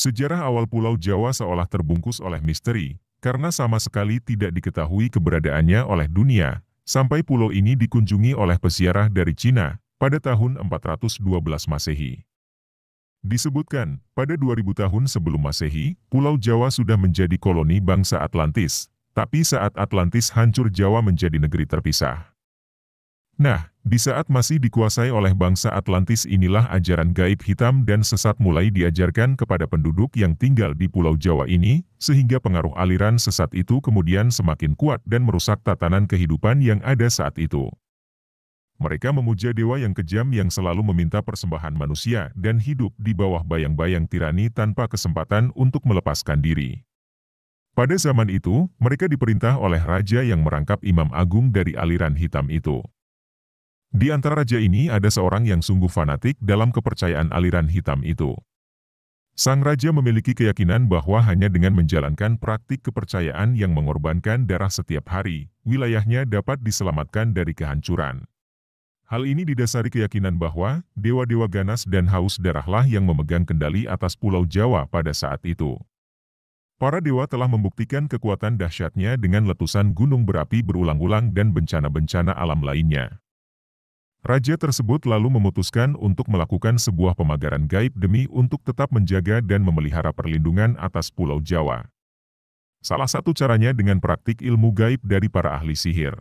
Sejarah awal Pulau Jawa seolah terbungkus oleh misteri, karena sama sekali tidak diketahui keberadaannya oleh dunia, sampai pulau ini dikunjungi oleh pesiarah dari Cina pada tahun 412 Masehi. Disebutkan, pada 2000 tahun sebelum Masehi, Pulau Jawa sudah menjadi koloni bangsa Atlantis, tapi saat Atlantis hancur Jawa menjadi negeri terpisah. Nah, di saat masih dikuasai oleh bangsa Atlantis inilah ajaran gaib hitam dan sesat mulai diajarkan kepada penduduk yang tinggal di Pulau Jawa ini, sehingga pengaruh aliran sesat itu kemudian semakin kuat dan merusak tatanan kehidupan yang ada saat itu. Mereka memuja dewa yang kejam yang selalu meminta persembahan manusia dan hidup di bawah bayang-bayang tirani tanpa kesempatan untuk melepaskan diri. Pada zaman itu, mereka diperintah oleh raja yang merangkap imam agung dari aliran hitam itu. Di antara raja ini ada seorang yang sungguh fanatik dalam kepercayaan aliran hitam itu. Sang raja memiliki keyakinan bahwa hanya dengan menjalankan praktik kepercayaan yang mengorbankan darah setiap hari, wilayahnya dapat diselamatkan dari kehancuran. Hal ini didasari keyakinan bahwa dewa-dewa ganas dan haus darahlah yang memegang kendali atas Pulau Jawa pada saat itu. Para dewa telah membuktikan kekuatan dahsyatnya dengan letusan gunung berapi berulang-ulang dan bencana-bencana alam lainnya. Raja tersebut lalu memutuskan untuk melakukan sebuah pemagaran gaib demi untuk tetap menjaga dan memelihara perlindungan atas Pulau Jawa. Salah satu caranya dengan praktik ilmu gaib dari para ahli sihir.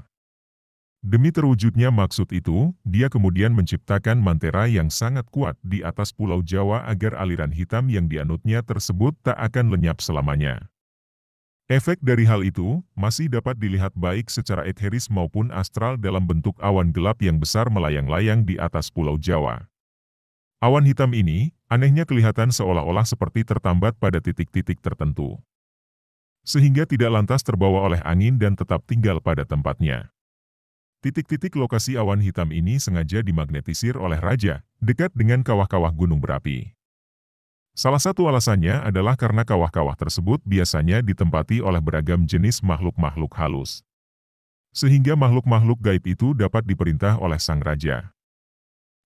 Demi terwujudnya maksud itu, dia kemudian menciptakan mantera yang sangat kuat di atas Pulau Jawa agar aliran hitam yang dianutnya tersebut tak akan lenyap selamanya. Efek dari hal itu masih dapat dilihat baik secara etheris maupun astral dalam bentuk awan gelap yang besar melayang-layang di atas Pulau Jawa. Awan hitam ini anehnya kelihatan seolah-olah seperti tertambat pada titik-titik tertentu, sehingga tidak lantas terbawa oleh angin dan tetap tinggal pada tempatnya. Titik-titik lokasi awan hitam ini sengaja dimagnetisir oleh raja, dekat dengan kawah-kawah gunung berapi. Salah satu alasannya adalah karena kawah-kawah tersebut biasanya ditempati oleh beragam jenis makhluk-makhluk halus. Sehingga makhluk-makhluk gaib itu dapat diperintah oleh sang raja.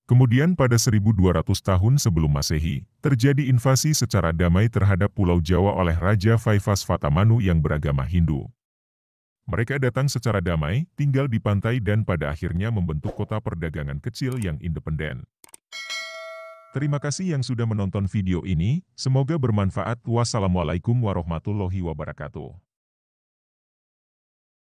Kemudian pada 1200 tahun sebelum masehi, terjadi invasi secara damai terhadap Pulau Jawa oleh Raja Faifas Fatamanu yang beragama Hindu. Mereka datang secara damai, tinggal di pantai dan pada akhirnya membentuk kota perdagangan kecil yang independen. Terima kasih yang sudah menonton video ini, semoga bermanfaat. Wassalamualaikum warahmatullahi wabarakatuh.